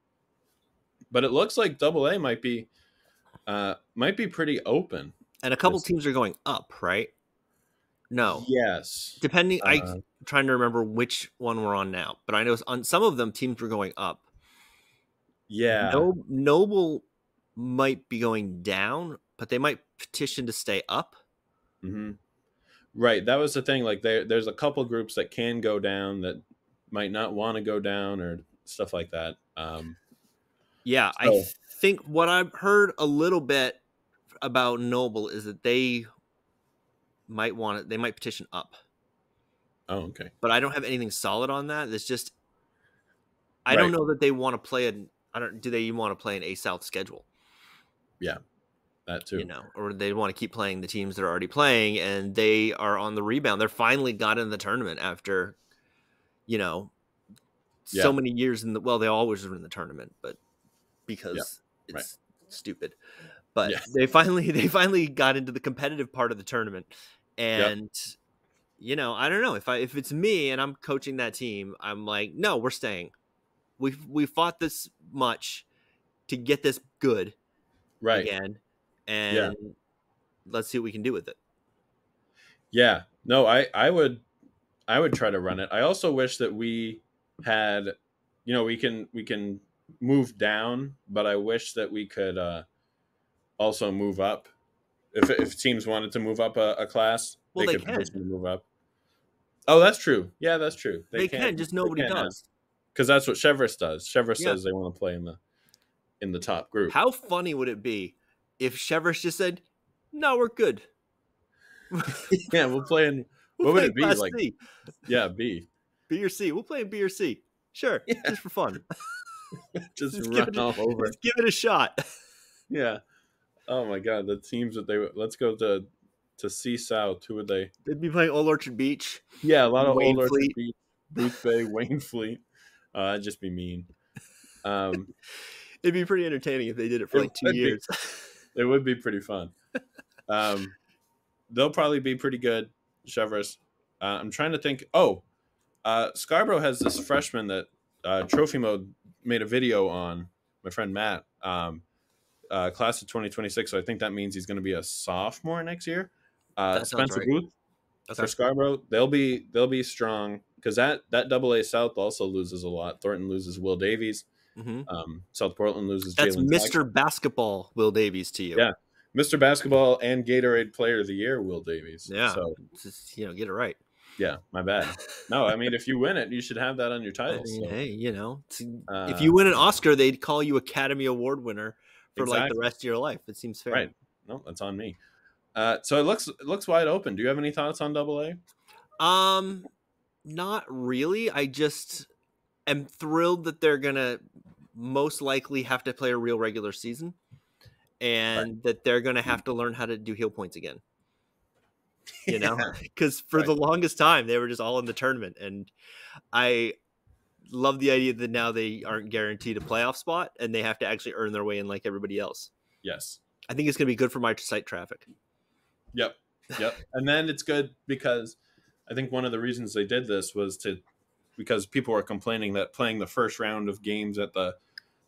But it looks like Double A might be uh, might be pretty open. And a couple teams are going up, right? No. Yes. Depending, uh, I trying to remember which one we're on now, but I know on some of them teams were going up. Yeah. No, Noble might be going down, but they might petition to stay up. Mm-hmm. Right. That was the thing. Like there, there's a couple groups that can go down that might not want to go down or stuff like that. Um, yeah, so. I think what I've heard a little bit about Noble is that they might want it. They might petition up. Oh, okay. But I don't have anything solid on that. It's just I right. don't know that they want to play an I don't do they even want to play an A South schedule. Yeah. That too. You know, or they want to keep playing the teams they're already playing and they are on the rebound. They're finally got in the tournament after you know yeah. so many years in the well, they always were in the tournament, but because yeah. it's right. stupid. But yeah. they finally they finally got into the competitive part of the tournament and you know, I don't know if I if it's me and I'm coaching that team, I'm like, no, we're staying. We we fought this much to get this good, right? Again, and yeah. let's see what we can do with it. Yeah, no, I I would I would try to run it. I also wish that we had, you know, we can we can move down, but I wish that we could uh, also move up. If if teams wanted to move up a, a class, well, they, they could can. move up. Oh, that's true. Yeah, that's true. They, they can, just nobody can does. Because that's what Chevrolet does. Chevrolet yeah. says they want to play in the in the top group. How funny would it be if Chevrolet just said, "No, we're good." yeah, we'll play in. We'll what play would it be like? C. Yeah, B. B or C. We'll play in B or C. Sure, yeah. just for fun. just, just run all over. Just give it a shot. Yeah. Oh my god, the teams that they let's go to to Sea South. Who would they? They'd be playing Old Orchard Beach. Yeah, a lot of Wayne Old Fleet. Orchard Beach, Booth Bay, Wayne Fleet. Uh, that'd just be mean. Um, It'd be pretty entertaining if they did it for it like two years. Be, it would be pretty fun. Um, they'll probably be pretty good, Chevres. Uh, I'm trying to think. Oh, uh, Scarborough has this freshman that uh, Trophy Mode made a video on. My friend Matt, um, uh, class of 2026. So I think that means he's going to be a sophomore next year. Uh, Spencer right. Booth okay. for Scarborough, they'll be they'll be strong because that that Double A South also loses a lot. Thornton loses Will Davies. Mm-hmm. Um, South Portland loses. That's Mr. Basketball, Will Davies to you. Yeah, Mr. Basketball and Gatorade Player of the Year, Will Davies. Yeah, so just, you know, get it right. Yeah, my bad. No, I mean, if you win it, you should have that on your title. so. Hey, you know, uh, if you uh, win an Oscar, they'd call you Academy Award winner for exactly. like the rest of your life. It seems fair. Right. No, that's on me. Uh, so it looks it looks wide open. Do you have any thoughts on Double A? Um, not really. I just am thrilled that they're gonna most likely have to play a real regular season, and right. that they're gonna have hmm. to learn how to do heal points again. You know, because yeah. for right. the longest time they were just all in the tournament, and I love the idea that now they aren't guaranteed a playoff spot and they have to actually earn their way in like everybody else. Yes, I think it's gonna be good for my site traffic. Yep. Yep. and then it's good because I think one of the reasons they did this was to because people were complaining that playing the first round of games at the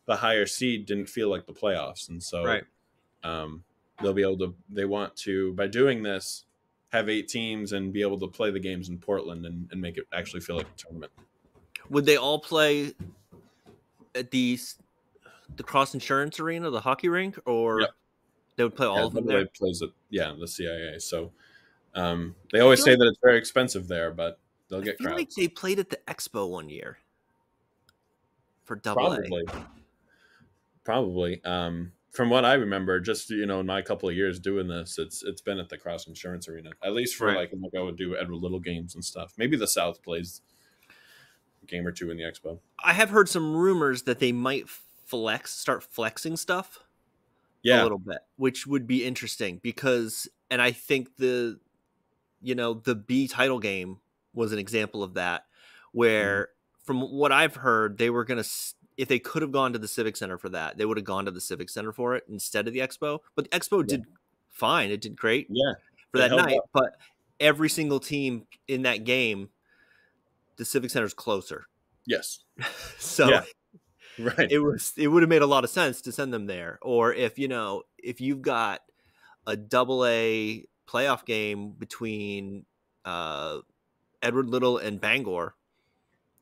the higher seed didn't feel like the playoffs, and so right. um, they'll be able to. They want to by doing this have eight teams and be able to play the games in Portland and, and make it actually feel like a tournament. Would they all play at the the Cross Insurance Arena, the hockey rink, or yep. They would play all yeah, of them there. Plays it, yeah, the CIA. So um, they always say like, that it's very expensive there, but they'll get. I feel like they played at the Expo one year for double. Probably, a. probably. Um, from what I remember, just you know, in my couple of years doing this, it's it's been at the Cross Insurance Arena, at least for right. like when I would do Edward Little games and stuff. Maybe the South plays a game or two in the Expo. I have heard some rumors that they might flex, start flexing stuff yeah. a little bit, which would be interesting because, and I think the, you know, the B title game was an example of that, where mm. from what I've heard, they were going to, if they could have gone to the Civic Center for that, they would have gone to the Civic Center for it instead of the Expo. But the Expo yeah. did fine; it did great, yeah, for that night. Up. But every single team in that game, the Civic Center is closer. Yes. so yeah. right. it was it would have made a lot of sense to send them there. Or if you know if you've got a double A playoff game between uh, Edward Little and Bangor,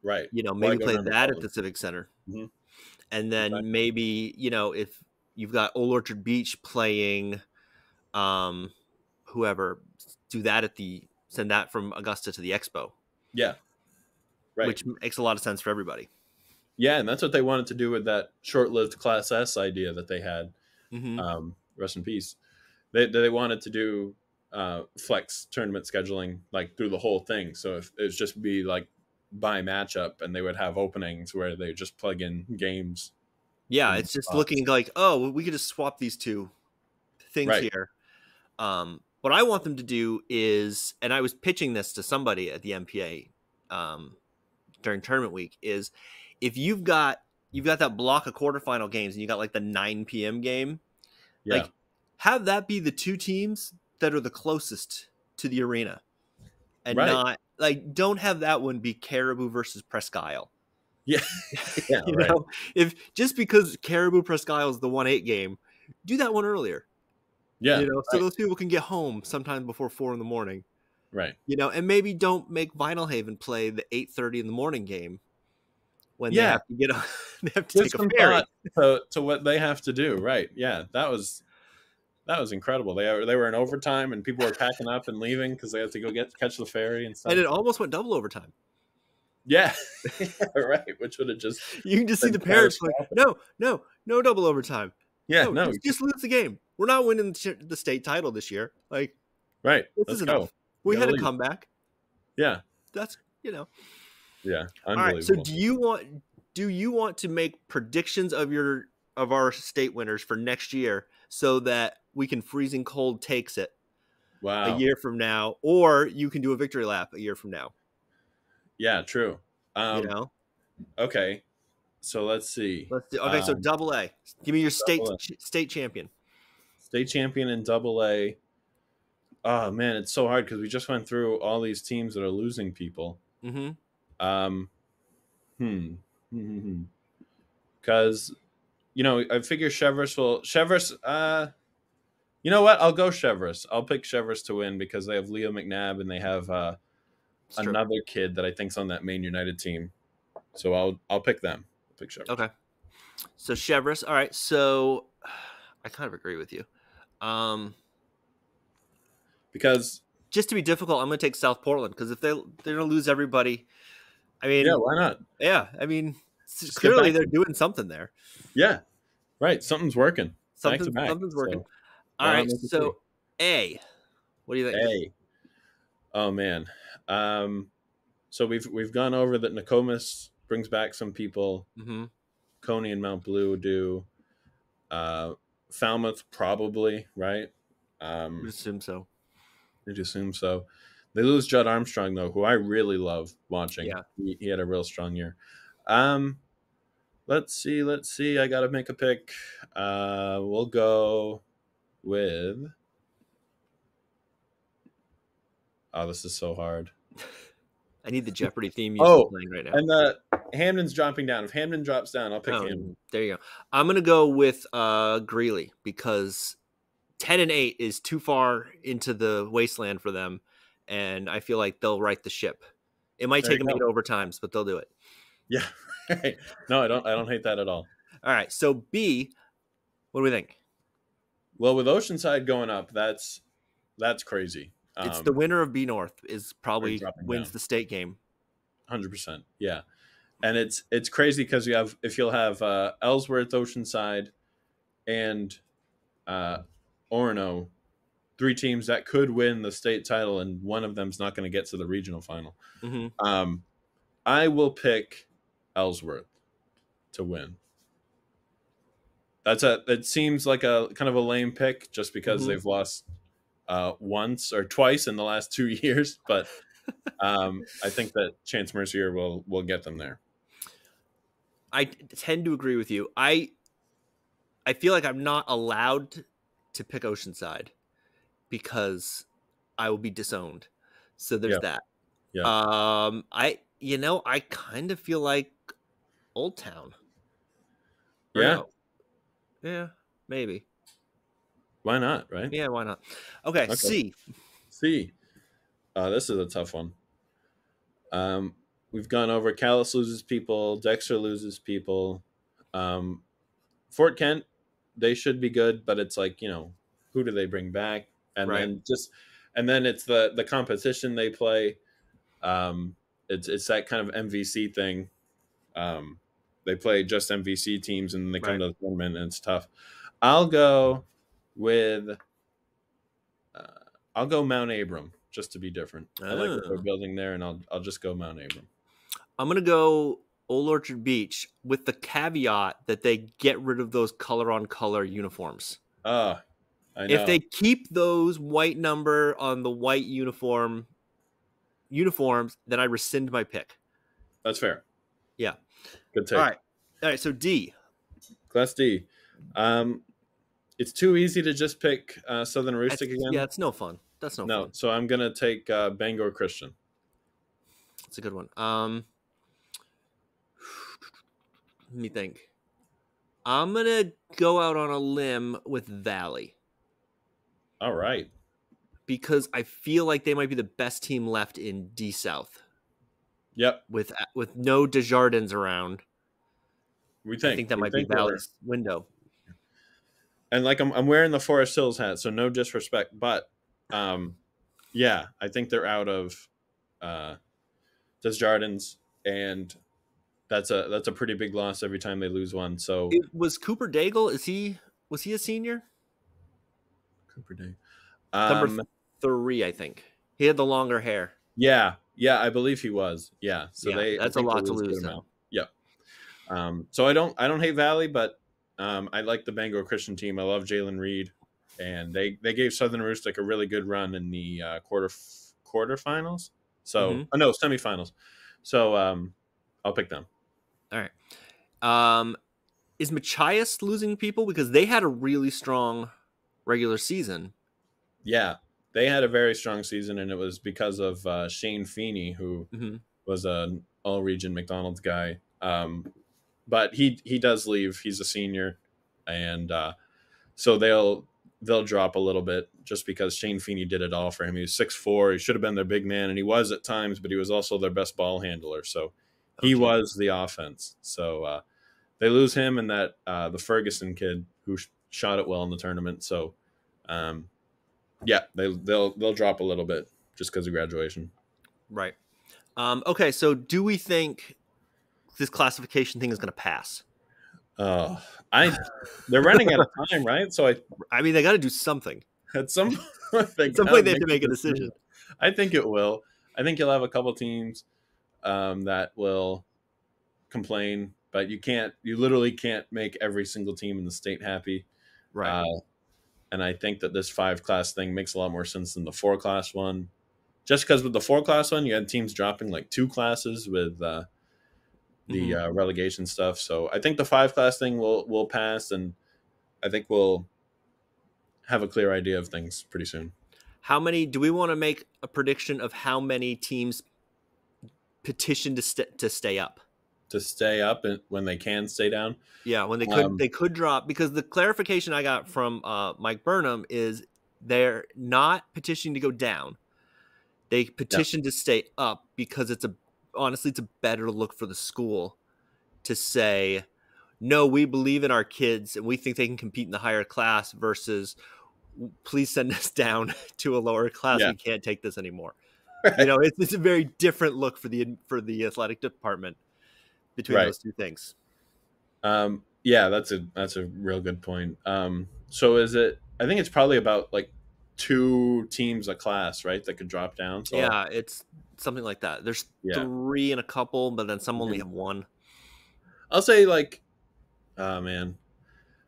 right? You know, maybe well, play that at the Civic Center, mm-hmm. and then maybe you know if you've got Old Orchard Beach playing, um, whoever, do that at the send that from Augusta to the Expo. Yeah, right. Which makes a lot of sense for everybody. Yeah, and that's what they wanted to do with that short-lived Class S idea that they had. Mm-hmm. Um, rest in peace. They they wanted to do uh, flex tournament scheduling like through the whole thing. So if it's just be like by matchup, and they would have openings where they just plug in games. Yeah, it's just looking like oh, we could just swap these two things right. here. Um, what I want them to do is, and I was pitching this to somebody at the MPA um, during tournament week, is if you've got you've got that block of quarterfinal games and you got like the 9 p.m. game, yeah. like have that be the two teams that are the closest to the arena and right. not like don't have that one be Caribou versus Presque Isle. Yeah. yeah you right. know, if just because Caribou Presque Isle is the 1-8 game, do that one earlier. Yeah. You know, right. so those people can get home sometime before 4 in the morning. Right. You know, and maybe don't make Vinyl Haven play the 8:30 in the morning game when yeah. they have to get on they have to Give take a ferry to, to what they have to do right yeah that was that was incredible. They they were in overtime and people were packing up and leaving because they had to go get catch the ferry and stuff. And it almost went double overtime. Yeah, right. Which would have just you can just see the parents like, no, no, no double overtime. Yeah, no, no. Just, just, lose the game. We're not winning the state title this year. Like, right? This Let's is go. enough. We had leave. a comeback. Yeah, that's you know. Yeah. All right. So do you want do you want to make predictions of your of our state winners for next year so that we can freezing cold takes it wow. a year from now, or you can do a victory lap a year from now. Yeah, true. Um, you know. Okay, so let's see. Let's do, okay, um, so double A. Give me your state state champion. State champion in double A. Oh man, it's so hard because we just went through all these teams that are losing people. Mm-hmm. Um, hmm. Because, you know, I figure Chevrolet will. Chevrolet, uh, you know what? I'll go Chevrolet. I'll pick Chevrolet to win because they have Leo McNabb and they have uh, another kid that I think's on that main United team. So I'll I'll pick them. I'll pick Chevrolet. Okay. So Chevrolet. All right. So I kind of agree with you. Um, because just to be difficult, I'm going to take South Portland because if they they're going to lose everybody, I mean, yeah, why not? Yeah, I mean, Just clearly they're doing something there. Yeah, right. Something's working. Something, back back, something's working. So. All right, so A, what do you think? A, oh man, um, so we've we've gone over that Nokomis brings back some people. Mm-hmm. Coney and Mount Blue do. Uh, Falmouth probably right. Um, I assume so. you assume so. They lose Judd Armstrong though, who I really love watching. Yeah. He, he had a real strong year. Um, let's see, let's see. I gotta make a pick. Uh, we'll go with. Oh, this is so hard. I need the Jeopardy theme music oh, playing right now. And the Hamden's dropping down. If Hamden drops down, I'll pick oh, There you go. I'm gonna go with uh, Greeley because ten and eight is too far into the wasteland for them and I feel like they'll right the ship. It might there take them eight overtimes, but they'll do it. Yeah. no, I don't. I don't hate that at all. All right. So B, what do we think? Well, with Oceanside going up, that's that's crazy. Um, it's the winner of B North is probably wins down. the state game. Hundred percent. Yeah, and it's it's crazy because you have if you'll have uh, Ellsworth, Oceanside, and uh, Orono three teams that could win the state title, and one of them's not going to get to the regional final. Mm-hmm. Um, I will pick Ellsworth to win. That's a. It seems like a kind of a lame pick, just because mm-hmm. they've lost uh, once or twice in the last two years. But um, I think that Chance Mercier will will get them there. I tend to agree with you. I I feel like I'm not allowed to pick Oceanside because I will be disowned. So there's yeah. that. Yeah. Um, I you know I kind of feel like Old Town. Yeah. Yeah, maybe. Why not? Right? Yeah, why not? Okay, okay. C. C. Uh, this is a tough one. Um, we've gone over Callus loses people, Dexter loses people. Um, Fort Kent, they should be good, but it's like, you know, who do they bring back? and right. then just and then it's the the competition they play. Um, it's it's that kind of MVC thing. Um, they play just MVC teams, and they come to the tournament, and it's tough. I'll go with uh, I'll go Mount Abram just to be different. Oh. I like what they're ah. building there, and I'll I'll just go Mount Abram. I'm gonna go Old Orchard Beach with the caveat that they get rid of those color on color uniforms. Ah, if they keep those white number on the white uniform uniforms, then I rescind my pick. That's fair. Yeah. Good take. All right. All right. So D. Class D. Um, it's too easy to just pick uh, Southern Rustic again. Yeah, it's no fun. That's no, no. Fun. So I'm gonna take uh, Bangor Christian. That's a good one. Um, let me think. I'm gonna go out on a limb with Valley. All right. Because I feel like they might be the best team left in D South. Yep. With uh, with no Desjardins around. We think. I think that we might think be Valley's window. And like I'm, I'm wearing the Forest Hills hat, so no disrespect, but um, yeah, I think they're out of uh, Desjardins, and that's a that's a pretty big loss every time they lose one. So it was Cooper Daigle. Is he was he a senior? Cooper Um, Number three, I think. He had the longer hair. Yeah, yeah, I believe he was. Yeah, so yeah, they that's a lot to lose. Yeah. Yep. Um, so I don't I don't hate Valley, but um, I like the Bangor Christian team. I love Jalen Reed, and they they gave Southern Roost like a really good run in the uh, quarter quarterfinals. So mm-hmm. oh, no semifinals. So um, I'll pick them. All right. Um, is Machias losing people because they had a really strong regular season. Yeah, they had a very strong season, and it was because of uh, Shane Feeney, who mm-hmm. was an all region McDonald's guy. Um, but he he does leave. He's a senior, and uh, so they'll they'll drop a little bit just because Shane Feeney did it all for him. He was six four. He should have been their big man, and he was at times, but he was also their best ball handler. So okay. he was the offense. So uh, they lose him and that uh, the Ferguson kid who shot it well in the tournament. So, um, yeah, they they'll they'll drop a little bit just because of graduation. Right. Um, okay. So, do we think this classification thing is going to pass? Oh, I they're running out of time, right? So I I mean they got to do something at some point. They some point they have to make a decision. I think it will. I think you'll have a couple teams um, that will complain, but you can't. You literally can't make every single team in the state happy. Right. Uh, and I think that this five class thing makes a lot more sense than the four class one. Just because with the four class one, you had teams dropping like two classes with uh, the mm-hmm. uh, relegation stuff. So I think the five class thing will will pass, and I think we'll have a clear idea of things pretty soon. How many do we want to make a prediction of how many teams petition to st- to stay up? to stay up and when they can stay down. Yeah, when they could um, they could drop because the clarification I got from uh, Mike Burnham is they're not petitioning to go down. They petition yeah. to stay up because it's a honestly it's a better look for the school to say no, we believe in our kids and we think they can compete in the higher class versus please send us down to a lower class yeah. we can't take this anymore. Right. You know, it's, it's a very different look for the for the athletic department between right. those two things. Um, yeah, that's a that's a real good point. Um, so is it? I think it's probably about like two teams a class, right? That could drop down. So yeah, it's something like that. There's yeah. three and a couple, but then some only have one. I'll say like, oh man,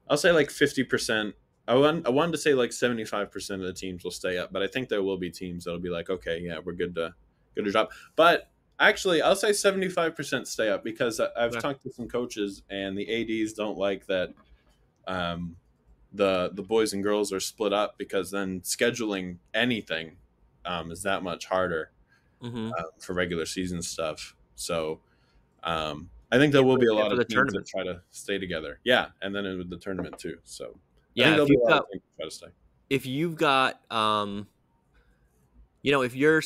I'll say like fifty percent. I want I wanted to say like seventy five percent of the teams will stay up, but I think there will be teams that'll be like, okay, yeah, we're good to good to drop. But Actually, I'll say 75% stay up because I, have yeah. talked to some coaches and the ADs don't like that um, the the boys and girls are split up because then scheduling anything um, is that much harder mm-hmm. uh, for regular season stuff. So um, I think there will be a lot of the teams that try to stay together. Yeah, and then with the tournament too. So yeah, there'll be a lot got, of to stay. If you've got, um, you know, if you're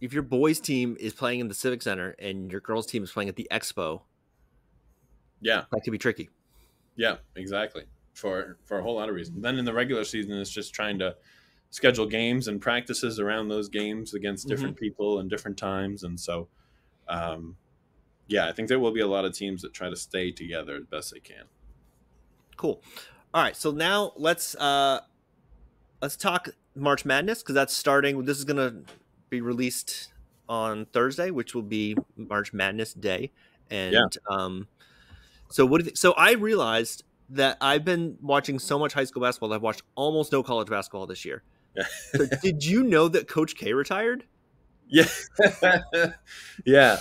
if your boys team is playing in the Civic Center and your girls team is playing at the Expo, yeah, that could be tricky. Yeah, exactly. For for a whole lot of reasons. Then in the regular season, it's just trying to schedule games and practices around those games against mm-hmm. different mm-hmm. people and different times, and so. Um, yeah, I think there will be a lot of teams that try to stay together as best they can. Cool. All right, so now let's uh, let's talk March Madness because that's starting. This is gonna be released on Thursday, which will be March Madness Day. And yeah. um, so what? Th- so I realized that I've been watching so much high school basketball that I've watched almost no college basketball this year. so did you know that Coach K retired? Yeah, yeah,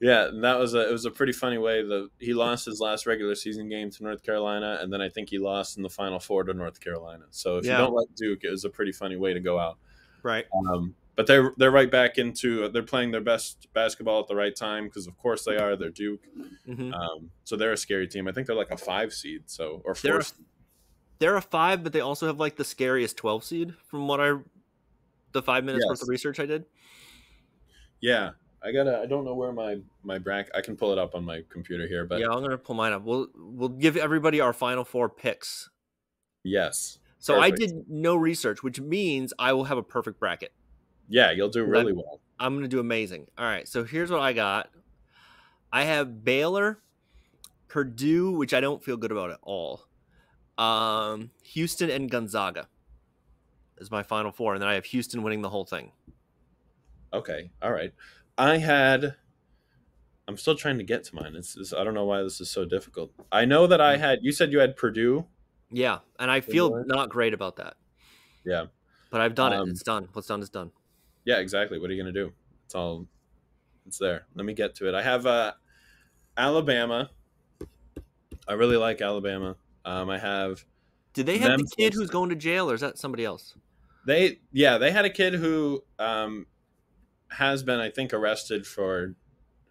yeah. And that was a it was a pretty funny way. The he lost his last regular season game to North Carolina, and then I think he lost in the Final Four to North Carolina. So if yeah. you don't like Duke, it was a pretty funny way to go out. Right. Um, but they're they're right back into they're playing their best basketball at the right time because of course they are. They're Duke, mm-hmm. um, so they're a scary team. I think they're like a five seed, so or 4 they're a, they're a five, but they also have like the scariest twelve seed from what I the five minutes yes. worth of research I did. Yeah, I gotta. I don't know where my my bracket. I can pull it up on my computer here, but yeah, I'm gonna pull mine up. We'll we'll give everybody our final four picks. Yes. So perfect. I did no research, which means I will have a perfect bracket. Yeah, you'll do really well. I'm going to do amazing. All right. So here's what I got I have Baylor, Purdue, which I don't feel good about at all, um, Houston, and Gonzaga is my final four. And then I have Houston winning the whole thing. Okay. All right. I had. I'm still trying to get to mine. It's, it's, I don't know why this is so difficult. I know that I mm. had. You said you had Purdue. Yeah, and I feel not great about that. Yeah, but I've done um, it. It's done. What's done is done yeah, exactly. What are you going to do? It's all, it's there. Let me get to it. I have uh, Alabama. I really like Alabama. Um, I have. Did they have the kid who's going to jail, or is that somebody else? They yeah, they had a kid who um, has been, I think, arrested for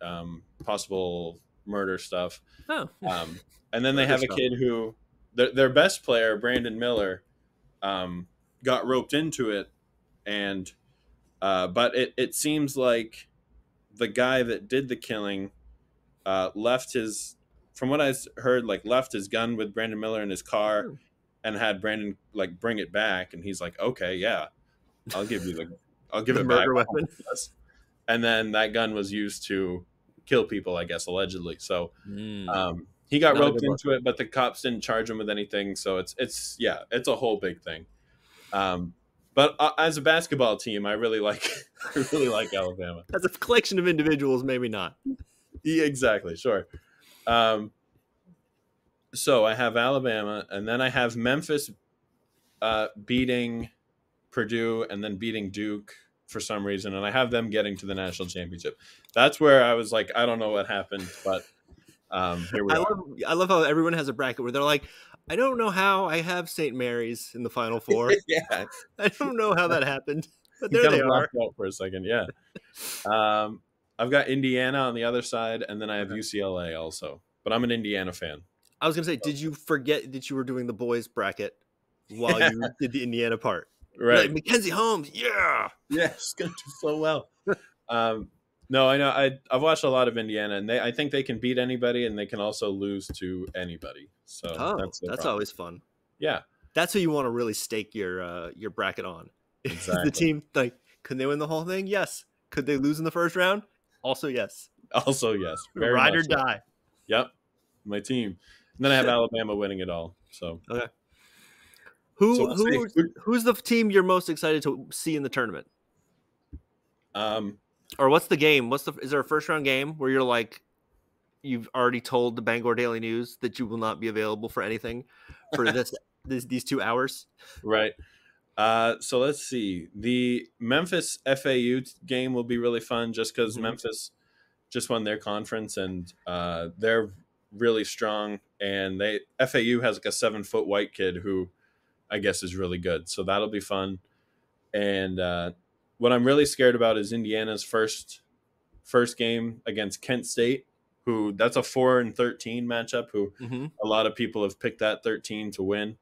um, possible murder stuff. Oh. Um, and then they have a kid who their, their best player, Brandon Miller, um, got roped into it and uh, but it, it seems like the guy that did the killing uh, left his, from what I heard, like left his gun with Brandon Miller in his car Ooh. and had Brandon like bring it back. And he's like, okay, yeah, I'll give you the, I'll give the it murder back. weapon. And then that gun was used to kill people, I guess, allegedly. So, mm. um, he got Not roped into it, but the cops didn't charge him with anything. So it's it's yeah, it's a whole big thing. Um, but uh, as a basketball team, I really like I really like Alabama. As a collection of individuals, maybe not. Yeah, exactly. Sure. Um, so I have Alabama, and then I have Memphis uh, beating Purdue, and then beating Duke for some reason, and I have them getting to the national championship. That's where I was like, I don't know what happened, but um, here we I are. love I love how everyone has a bracket where they're like, I don't know how I have St. Mary's in the Final Four. yeah, I don't know how that happened, but there they are. Out for a second, yeah. um, I've got Indiana on the other side, and then I have UCLA also. But I'm an Indiana fan. I was gonna say, did you forget that you were doing the boys bracket while yeah. you did the Indiana part? Right, like, Mackenzie Holmes, yeah, yeah, she's gonna do so well. Um, no, I know. I I've watched a lot of Indiana, and they I think they can beat anybody, and they can also lose to anybody. So oh, that's, that's always fun. Yeah, that's who you want to really stake your uh, your bracket on. Exactly. the team like can they win the whole thing? Yes. Could they lose in the first round? Also yes. Also yes. Very Ride or so. die. Yep. My team. And then I have Alabama winning it all. So okay. Who so we'll who who's the team you're most excited to see in the tournament? Um, or what's the game? What's the is there a first round game where you're like you've already told the Bangor Daily News that you will not be available for anything for this, this these two hours? Right. Uh, so let's see. The Memphis FAU game will be really fun just because mm-hmm. Memphis just won their conference and uh, they're really strong. And they FAU has like a seven foot white kid who I guess is really good. So that'll be fun. And uh, what I'm really scared about is Indiana's first first game against Kent State, who that's a four and thirteen matchup. Who mm-hmm. a lot of people have picked that thirteen to win.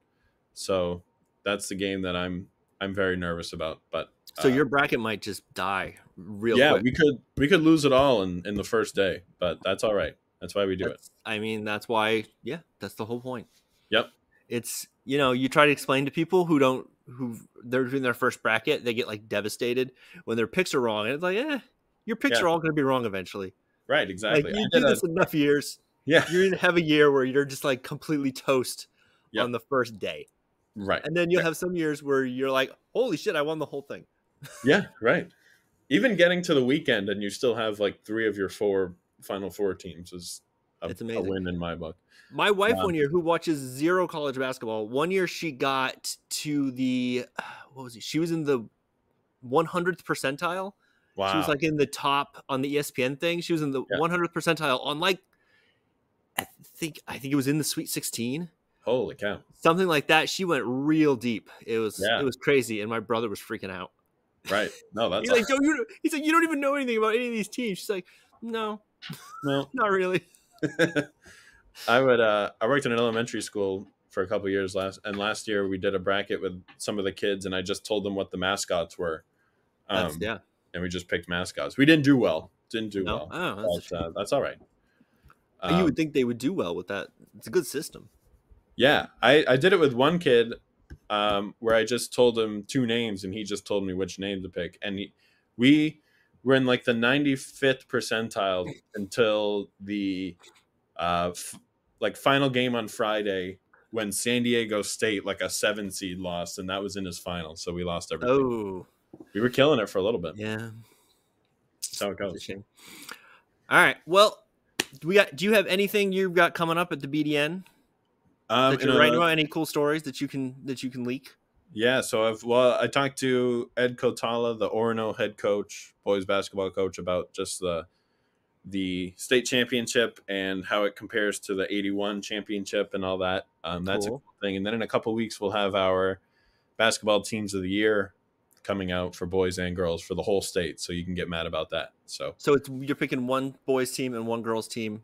So that's the game that I'm I'm very nervous about. But so uh, your bracket might just die real. Yeah, quick. we could we could lose it all in in the first day, but that's all right. That's why we do that's, it. I mean, that's why. Yeah, that's the whole point. Yep. It's you know you try to explain to people who don't who they're doing their first bracket, they get like devastated when their picks are wrong, and it's like, eh, your picks yeah. are all going to be wrong eventually. Right, exactly. Like, you do uh, this a, enough years. Yeah, you're going to have a year where you're just like completely toast yep. on the first day. Right, and then you'll yeah. have some years where you're like, holy shit, I won the whole thing. yeah, right. Even getting to the weekend and you still have like three of your four final four teams is a, it's amazing. a win in my book. My wife um, one year, who watches zero college basketball, one year she got to the what was it? She was in the 100th percentile. Wow. She was like in the top on the ESPN thing. She was in the yeah. 100th percentile on like I think I think it was in the Sweet 16. Holy cow! Something like that. She went real deep. It was yeah. it was crazy, and my brother was freaking out. Right? No, that's he's like, don't you? He's like, you don't even know anything about any of these teams. She's like, no, no, not really. I would. Uh, I worked in an elementary school for a couple years last, and last year we did a bracket with some of the kids, and I just told them what the mascots were. Um, yeah. And we just picked mascots. We didn't do well. Didn't do no? well. Oh, that's, but, uh, that's all right. Um, you would um, think they would do well with that. It's a good system. Yeah, I, I did it with one kid um, where I just told him two names, and he just told me which name to pick. And he, we we're in like the 95th percentile until the uh, f- like final game on Friday when San Diego State, like a seven seed, lost, and that was in his final. So we lost everything. Oh, we were killing it for a little bit. Yeah, that's how it goes. All right. Well, do we got. Do you have anything you've got coming up at the BDN um, that you're writing about? Any cool stories that you can that you can leak? Yeah, so I've well, I talked to Ed Kotala, the Orono head coach, boys basketball coach, about just the the state championship and how it compares to the '81 championship and all that. Um, that's cool. a cool thing. And then in a couple weeks, we'll have our basketball teams of the year coming out for boys and girls for the whole state, so you can get mad about that. So, so you're picking one boys team and one girls team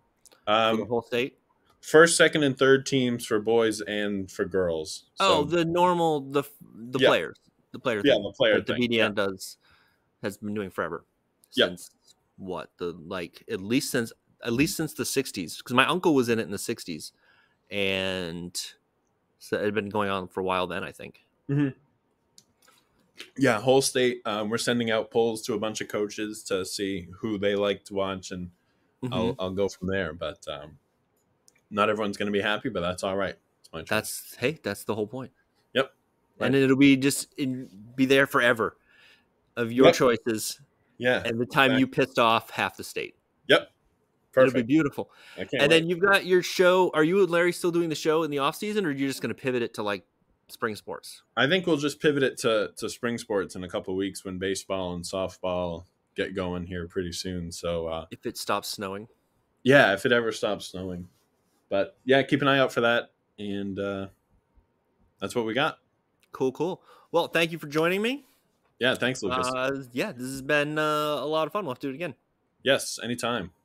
um, for the whole state first, second, and third teams for boys and for girls. Oh, so. Oh, the normal the the yeah. players, the player. Yeah, thing, the player. the BDN yeah. does has been doing forever. Since yeah. what the like at least since at least since the '60s, because my uncle was in it in the '60s, and so it had been going on for a while then. I think. Mm-hmm. Yeah, whole state. Um, we're sending out polls to a bunch of coaches to see who they like to watch, and mm-hmm. I'll, I'll go from there. But um, not everyone's going to be happy, but that's all right. That's, that's hey, that's the whole point. Yep. Right. And it'll be just be there forever of your yep. choices. Yeah. And the time exactly. you pissed off half the state. Yep. Perfect. It'll be beautiful. And wait. then you've got your show. Are you and Larry still doing the show in the off season, or are you just going to pivot it to like spring sports? I think we'll just pivot it to to spring sports in a couple weeks when baseball and softball get going here pretty soon. So uh, if it stops snowing, yeah, if it ever stops snowing, but yeah, keep an eye out for that. And uh, that's what we got. Cool, cool. Well, thank you for joining me. Yeah, thanks, Lucas. Uh, yeah, this has been uh, a lot of fun. We'll have to do it again. Yes, anytime.